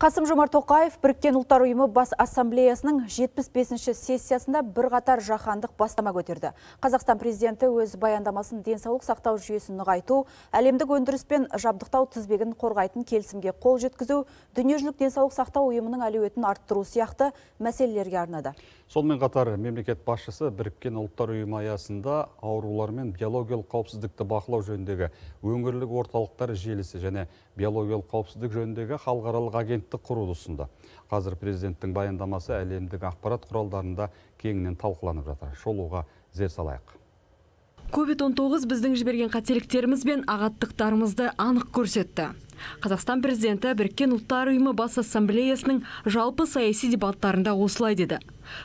қасым жомарт тоқаев біріккен ұлттар ұйымы бас ассамблеясының 75-ші сессиясында бірқатар жаһандық бастама көтерді қазақстан президенті өз баяндамасын денсаулық сақтау жүйесін нығайту әлемдік өндіріс пен жабдықтау тізбегін қорғайтын келісімге қол жеткізу дүниежүзілік денсаулық сақтау ұйымының әлеуетін арттыру сияқты мәселелерге арнады сонымен қатар мемлекет басшысы біріккен ұлттар ұйымы аясында аурулар мен биологиялық қауіпсіздікті бақылау жөніндегі өңірлік орталықтар желісі және биологиялық қауіпсіздік жөніндегі халықаралық агент агенттік құруды ұсынды қазір президенттің баяндамасы әлемдік ақпарат құралдарында кеңінен талқыланып жатыр шолуға зер салайық covid 19 біздің жіберген қателіктеріміз бен ағаттықтарымызды анық көрсетті қазақстан президенті біріккен ұлттар ұйымы бас ассамблеясының жалпы саяси дебаттарында осылай деді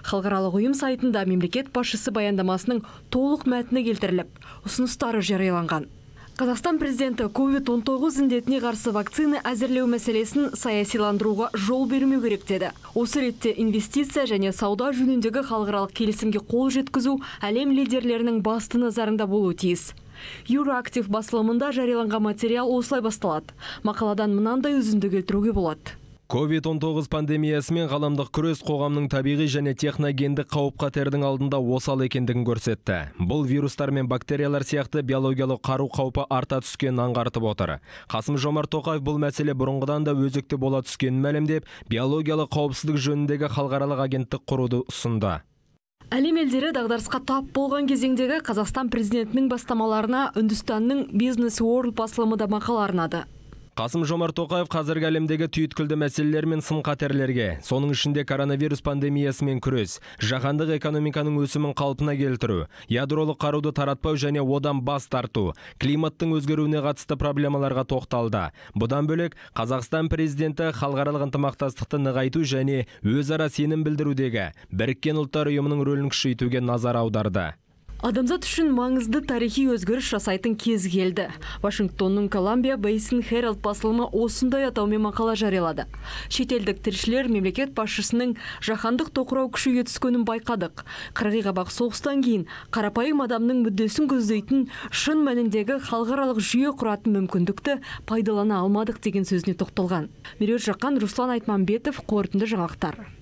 халықаралық ұйым сайтында мемлекет басшысы баяндамасының толық мәтіні келтіріліп ұсыныстары жарияланған Қазақстан президенті COVID-19 індетіне қарсы вакцины әзірлеу мәселесін саясиландыруға жол бермеу керек деді. Осы ретте инвестиция және сауда жөніндегі халықаралық келісімге қол жеткізу әлем лидерлерінің басты назарында болу тиіс. Юроактив басылымында жарияланған материал осылай басталады. Мақаладан мынандай үзінді келтіруге болады. COVID-19 пандемиясымен ғаламдық күрес қоғамның табиғи және техногендік қауіп қатердің алдында осал екендігін көрсетті. Бұл вирустар мен бактериялар сияқты биологиялық қару қаупі арта түскенін аңғартып отыр. Қасым Жомарт Тоқаев бұл мәселе бұрынғыдан да өзекті бола түскенін мәлімдеп, биологиялық қауіпсіздік жөніндегі халықаралық агенттік құруды ұсынды. Әлем елдері дағдарысқа тап болған кезеңдегі Қазақстан президентінің бастамаларына Үндістанның бизнес World басылымы да мақала арнады қасым жомарт тоқаев қазіргі әлемдегі түйткілді мәселелер мен сын қатерлерге соның ішінде коронавирус пандемиясымен күрес жаһандық экономиканың өсімін қалпына келтіру ядролық қаруды таратпау және одан бас тарту климаттың өзгеруіне қатысты проблемаларға тоқталды бұдан бөлек қазақстан президенті халықаралық ынтымақтастықты нығайту және өзара сенім білдірудегі біріккен ұлттар ұйымының рөлін күшейтуге назар аударды адамзат үшін маңызды тарихи өзгеріс жасайтын кез келді вашингтонның колумбия бейсин хералд басылымы осындай атаумен мақала жариялады шетелдік тілшілер мемлекет басшысының жаһандық тоқырау күші түскенін байқадық қабақ соғыстан кейін қарапайым адамның мүддесін көздейтін шын мәніндегі халықаралық жүйе құратын мүмкіндікті пайдалана алмадық деген сөзіне тоқталған меруерт жақан руслан айтманбетов қорытынды жаңалықтар